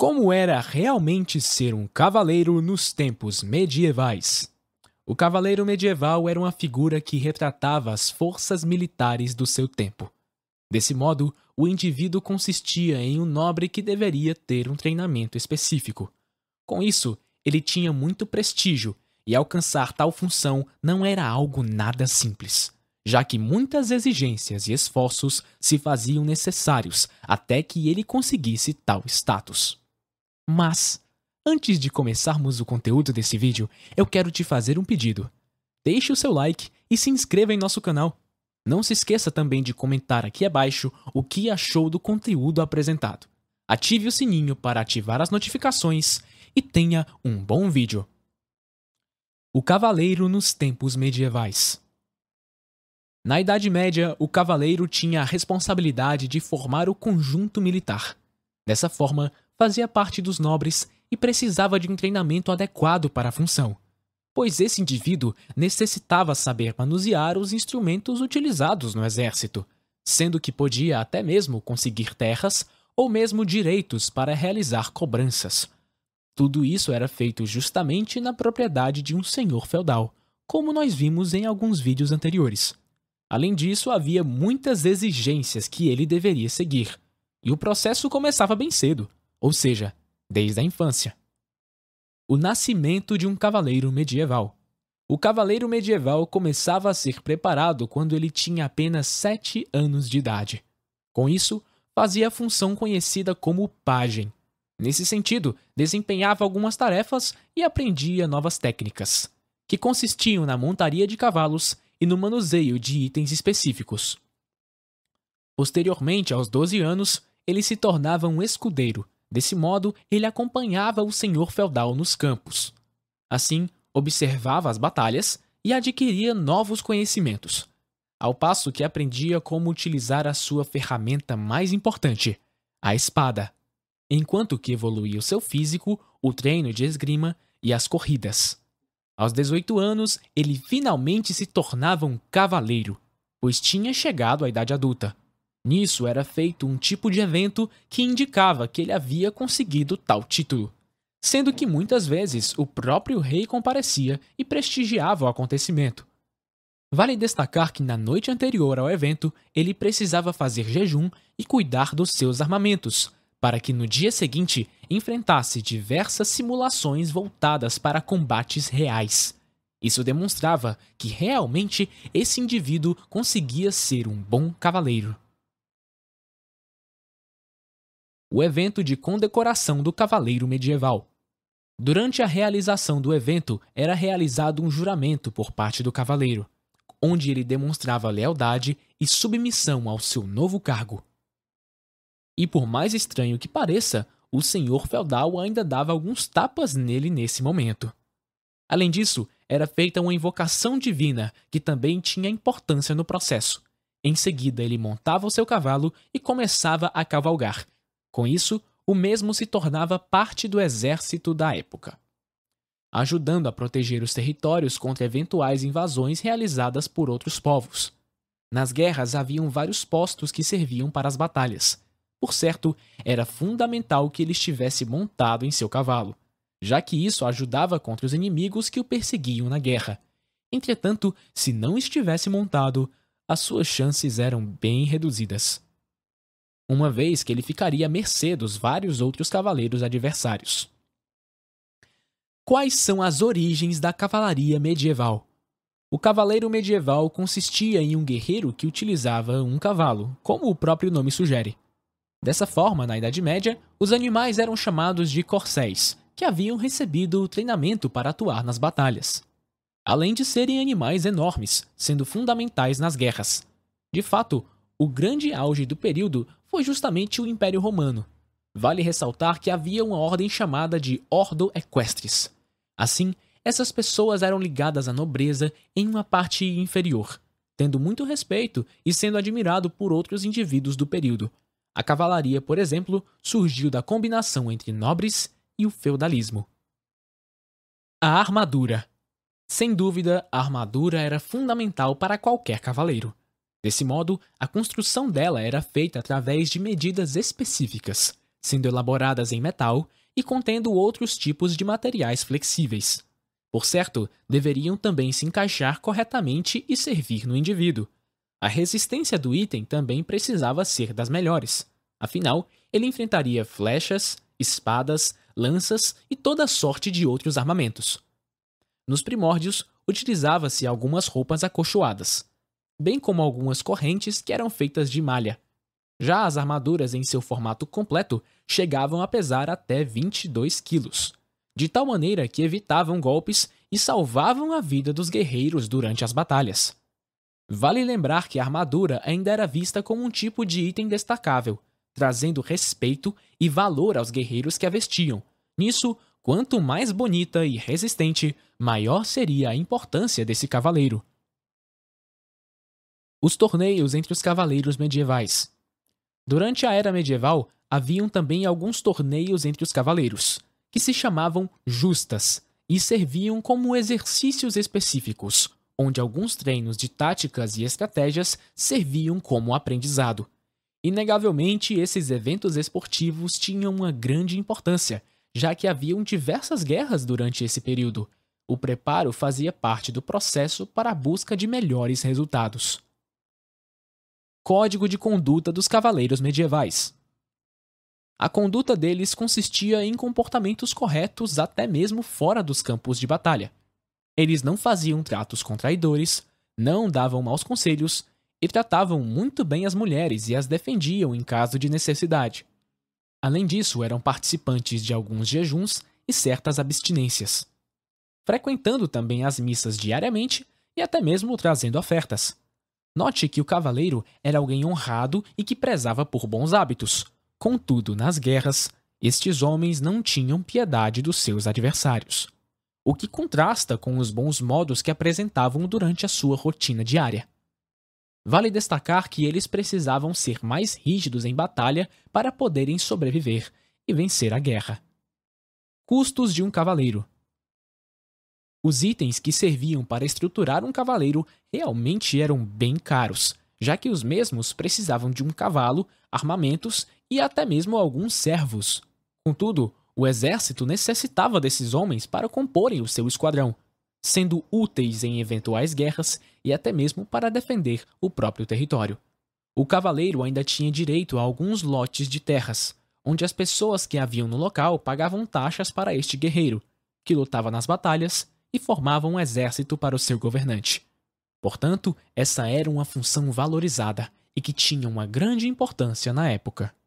Como era realmente ser um cavaleiro nos tempos medievais? O cavaleiro medieval era uma figura que retratava as forças militares do seu tempo. Desse modo, o indivíduo consistia em um nobre que deveria ter um treinamento específico. Com isso, ele tinha muito prestígio e alcançar tal função não era algo nada simples, já que muitas exigências e esforços se faziam necessários até que ele conseguisse tal status. Mas, antes de começarmos o conteúdo desse vídeo, eu quero te fazer um pedido. Deixe o seu like e se inscreva em nosso canal. Não se esqueça também de comentar aqui abaixo o que achou do conteúdo apresentado. Ative o sininho para ativar as notificações e tenha um bom vídeo. O cavaleiro nos tempos medievais. Na Idade Média, o cavaleiro tinha a responsabilidade de formar o conjunto militar. Dessa forma, fazia parte dos nobres e precisava de um treinamento adequado para a função, pois esse indivíduo necessitava saber manusear os instrumentos utilizados no exército, sendo que podia até mesmo conseguir terras ou mesmo direitos para realizar cobranças. Tudo isso era feito justamente na propriedade de um senhor feudal, como nós vimos em alguns vídeos anteriores. Além disso, havia muitas exigências que ele deveria seguir, e o processo começava bem cedo ou seja, desde a infância. O nascimento de um cavaleiro medieval. O cavaleiro medieval começava a ser preparado quando ele tinha apenas 7 anos de idade. Com isso, fazia a função conhecida como pajem. Nesse sentido, desempenhava algumas tarefas e aprendia novas técnicas, que consistiam na montaria de cavalos e no manuseio de itens específicos. Posteriormente, aos 12 anos, ele se tornava um escudeiro, Desse modo, ele acompanhava o senhor feudal nos campos. Assim, observava as batalhas e adquiria novos conhecimentos, ao passo que aprendia como utilizar a sua ferramenta mais importante, a espada, enquanto que evoluía o seu físico, o treino de esgrima e as corridas. Aos 18 anos, ele finalmente se tornava um cavaleiro, pois tinha chegado à idade adulta. Nisso era feito um tipo de evento que indicava que ele havia conseguido tal título, sendo que muitas vezes o próprio rei comparecia e prestigiava o acontecimento. Vale destacar que na noite anterior ao evento, ele precisava fazer jejum e cuidar dos seus armamentos, para que no dia seguinte enfrentasse diversas simulações voltadas para combates reais. Isso demonstrava que realmente esse indivíduo conseguia ser um bom cavaleiro o evento de condecoração do cavaleiro medieval. Durante a realização do evento, era realizado um juramento por parte do cavaleiro, onde ele demonstrava lealdade e submissão ao seu novo cargo. E por mais estranho que pareça, o senhor feudal ainda dava alguns tapas nele nesse momento. Além disso, era feita uma invocação divina que também tinha importância no processo. Em seguida, ele montava o seu cavalo e começava a cavalgar, com isso, o mesmo se tornava parte do exército da época, ajudando a proteger os territórios contra eventuais invasões realizadas por outros povos. Nas guerras haviam vários postos que serviam para as batalhas. Por certo, era fundamental que ele estivesse montado em seu cavalo, já que isso ajudava contra os inimigos que o perseguiam na guerra. Entretanto, se não estivesse montado, as suas chances eram bem reduzidas uma vez que ele ficaria à mercê dos vários outros cavaleiros adversários. Quais são as origens da cavalaria medieval? O cavaleiro medieval consistia em um guerreiro que utilizava um cavalo, como o próprio nome sugere. Dessa forma, na Idade Média, os animais eram chamados de corcéis, que haviam recebido o treinamento para atuar nas batalhas. Além de serem animais enormes, sendo fundamentais nas guerras. De fato, o grande auge do período foi justamente o Império Romano. Vale ressaltar que havia uma ordem chamada de Ordo Equestris. Assim, essas pessoas eram ligadas à nobreza em uma parte inferior, tendo muito respeito e sendo admirado por outros indivíduos do período. A cavalaria, por exemplo, surgiu da combinação entre nobres e o feudalismo. A armadura. Sem dúvida, a armadura era fundamental para qualquer cavaleiro. Desse modo, a construção dela era feita através de medidas específicas, sendo elaboradas em metal e contendo outros tipos de materiais flexíveis. Por certo, deveriam também se encaixar corretamente e servir no indivíduo. A resistência do item também precisava ser das melhores. Afinal, ele enfrentaria flechas, espadas, lanças e toda sorte de outros armamentos. Nos primórdios, utilizava-se algumas roupas acolchoadas, bem como algumas correntes que eram feitas de malha. Já as armaduras em seu formato completo chegavam a pesar até 22 quilos, de tal maneira que evitavam golpes e salvavam a vida dos guerreiros durante as batalhas. Vale lembrar que a armadura ainda era vista como um tipo de item destacável, trazendo respeito e valor aos guerreiros que a vestiam. Nisso, quanto mais bonita e resistente, maior seria a importância desse cavaleiro, os torneios entre os cavaleiros medievais. Durante a era medieval, haviam também alguns torneios entre os cavaleiros, que se chamavam justas e serviam como exercícios específicos, onde alguns treinos de táticas e estratégias serviam como aprendizado. Inegavelmente, esses eventos esportivos tinham uma grande importância, já que haviam diversas guerras durante esse período. O preparo fazia parte do processo para a busca de melhores resultados. Código de Conduta dos Cavaleiros Medievais. A conduta deles consistia em comportamentos corretos até mesmo fora dos campos de batalha. Eles não faziam tratos com traidores, não davam maus conselhos e tratavam muito bem as mulheres e as defendiam em caso de necessidade. Além disso, eram participantes de alguns jejuns e certas abstinências, frequentando também as missas diariamente e até mesmo trazendo ofertas. Note que o cavaleiro era alguém honrado e que prezava por bons hábitos. Contudo, nas guerras, estes homens não tinham piedade dos seus adversários, o que contrasta com os bons modos que apresentavam durante a sua rotina diária. Vale destacar que eles precisavam ser mais rígidos em batalha para poderem sobreviver e vencer a guerra. Custos de um cavaleiro os itens que serviam para estruturar um cavaleiro realmente eram bem caros, já que os mesmos precisavam de um cavalo, armamentos e até mesmo alguns servos. Contudo, o exército necessitava desses homens para comporem o seu esquadrão, sendo úteis em eventuais guerras e até mesmo para defender o próprio território. O cavaleiro ainda tinha direito a alguns lotes de terras, onde as pessoas que haviam no local pagavam taxas para este guerreiro, que lutava nas batalhas e formavam um exército para o seu governante. Portanto, essa era uma função valorizada e que tinha uma grande importância na época.